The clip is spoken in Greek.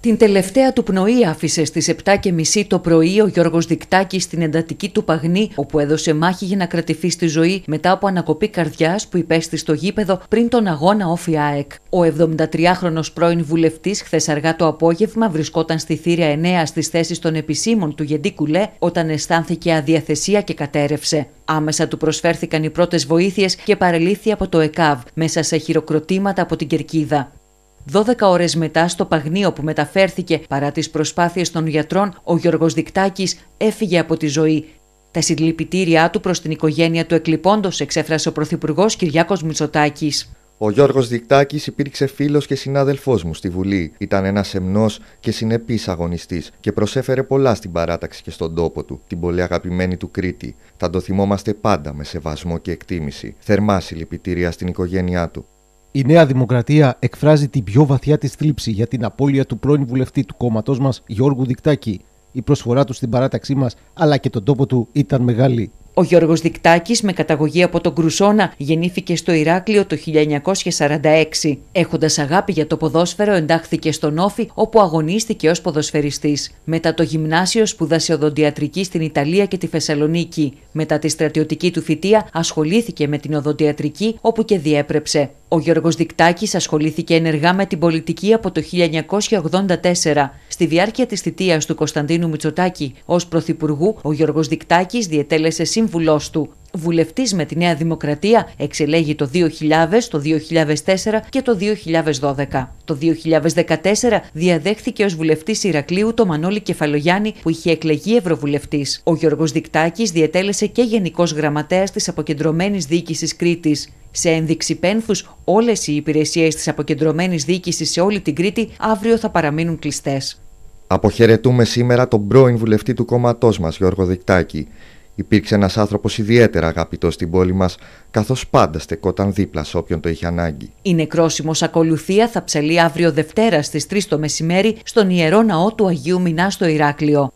Την τελευταία του πνοή άφησε στις 7.30 το πρωί ο Γιώργος Δικτάκης στην εντατική του Παγνή, όπου έδωσε μάχη για να κρατηθεί στη ζωή μετά από ανακοπή καρδιάς που υπέστη στο γήπεδο πριν τον αγώνα όφη ΑΕΚ. Ο 73 χρονο πρώην Βουλευτής χθες αργά το απόγευμα βρισκόταν στη θύρια 9 στις θέσεις των επισήμων του Γεντή Κουλέ όταν αισθάνθηκε αδιαθεσία και κατέρευσε. Άμεσα του προσφέρθηκαν οι πρώτες βοήθειες και παρελήθη από το ΕΚΑΒ μέσα σε χειροκροτήματα από την Κερκίδα. Δώδεκα ώρες μετά, στο Παγνίο που μεταφέρθηκε παρά τις προσπάθειες των γιατρών, ο Γιώργος Δικτάκης έφυγε από τη ζωή. Τα συλληπιτήριά του προς την οικογένεια του εκλειπώντος εξέφρασε ο Πρωθυπουργός Κυριάκος Μητσοτάκης. Ο Γιώργος Δικτάκης υπήρξε φίλος και συναδελφό μου στη Βουλή. Ήταν ένας σεμνός και συνεπής αγωνιστής και προσέφερε πολλά στην παράταξη και στον τόπο του, την πολύ αγαπημένη του Κρήτη. Θα το θυμόμαστε πάντα με σεβασμό και εκτίμηση. Θερμά συλληπιτήρια στην οικογένειά του. Η Νέα Δημοκρατία εκφράζει την πιο βαθιά της θλίψη για την απώλεια του πρώην βουλευτή του κόμματός μας Γιώργου Δικτάκη. Η προσφορά του στην παράταξή μας αλλά και τον τόπο του ήταν μεγάλη. Ο Γιώργος Δικτάκης, με καταγωγή από τον Κρουσόνα, γεννήθηκε στο Ηράκλειο το 1946. Έχοντας αγάπη για το ποδόσφαιρο, εντάχθηκε στον Όφη, όπου αγωνίστηκε ως ποδοσφαιριστής. Μετά το γυμνάσιο, σπούδασε οδοντιατρική στην Ιταλία και τη Θεσσαλονίκη. Μετά τη στρατιωτική του φοιτεία, ασχολήθηκε με την οδοντιατρική, όπου και διέπρεψε. Ο Γιώργος Δικτάκης ασχολήθηκε ενεργά με την πολιτική από το 1984. Στη διάρκεια της θητείας του Κωνσταντίνου Μητσοτάκη ως Πρωθυπουργού, ο Γιώργος Δικτάκης διετέλεσε σύμβουλός του βουλευτής με τη Νέα Δημοκρατία, εξελέγει το 2000, το 2004 και το 2012. Το 2014 διαδέχθηκε ως βουλευτής Ηρακλείου το Μανώλη Κεφαλογιάννη που είχε εκλεγεί Ευρωβουλευτής. Ο Γιώργος Δικτάκης διετέλεσε και Γενικός Γραμματέας της Αποκεντρωμένης Διοίκησης Κρήτης. Σε ένδειξη πένθους, όλες οι υπηρεσίες της αποκεντρωμένης διοίκησης σε όλη την Κρήτη αύριο θα παραμείνουν κλειστές. Αποχαιρετούμε σήμερα τον πρώην βουλευτή του κόμματός μας, Γιώργο Δικτάκη. Υπήρξε ένας άνθρωπος ιδιαίτερα αγαπητός στην πόλη μας, καθώς πάντα στεκόταν δίπλα σε όποιον το είχε ανάγκη. Η νεκρόσιμος ακολουθία θα ψελεί αύριο Δευτέρα στις 3 το μεσημέρι στον Ιερό Ναό του Αγίου Μινά στο Ηράκλειο.